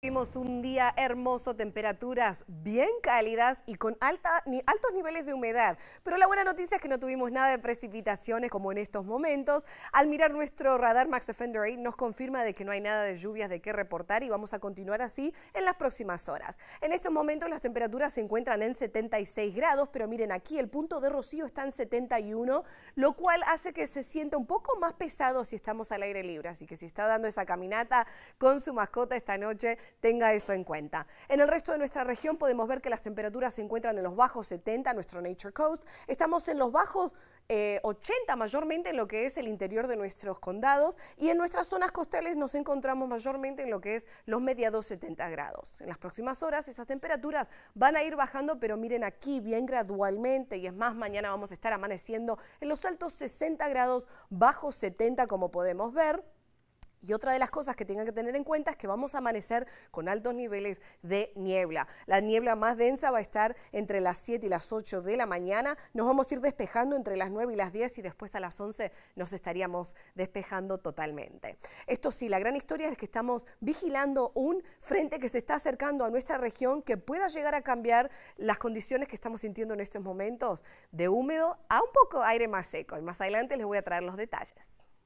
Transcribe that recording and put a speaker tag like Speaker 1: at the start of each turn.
Speaker 1: Tuvimos un día hermoso, temperaturas bien cálidas y con altos niveles de humedad. Pero la buena noticia es que no tuvimos nada de precipitaciones como en estos momentos. Al mirar nuestro radar Max Defender 8 nos confirma de que no hay nada de lluvias de qué reportar y vamos a continuar así en las próximas horas. En estos momentos las temperaturas se encuentran en 76 grados, pero miren aquí el punto de rocío está en 71, lo cual hace que se sienta un poco más pesado si estamos al aire libre. Así que si está dando esa caminata con su mascota esta noche, tenga eso en cuenta. En el resto de nuestra región podemos ver que las temperaturas se encuentran en los bajos 70, nuestro Nature Coast. Estamos en los bajos 80 eh, mayormente en lo que es el interior de nuestros condados y en nuestras zonas costales nos encontramos mayormente en lo que es los mediados 70 grados. En las próximas horas esas temperaturas van a ir bajando, pero miren aquí bien gradualmente y es más, mañana vamos a estar amaneciendo en los altos 60 grados, bajos 70 como podemos ver. Y otra de las cosas que tengan que tener en cuenta es que vamos a amanecer con altos niveles de niebla. La niebla más densa va a estar entre las 7 y las 8 de la mañana. Nos vamos a ir despejando entre las 9 y las 10 y después a las 11 nos estaríamos despejando totalmente. Esto sí, la gran historia es que estamos vigilando un frente que se está acercando a nuestra región que pueda llegar a cambiar las condiciones que estamos sintiendo en estos momentos de húmedo a un poco aire más seco. Y más adelante les voy a traer los detalles.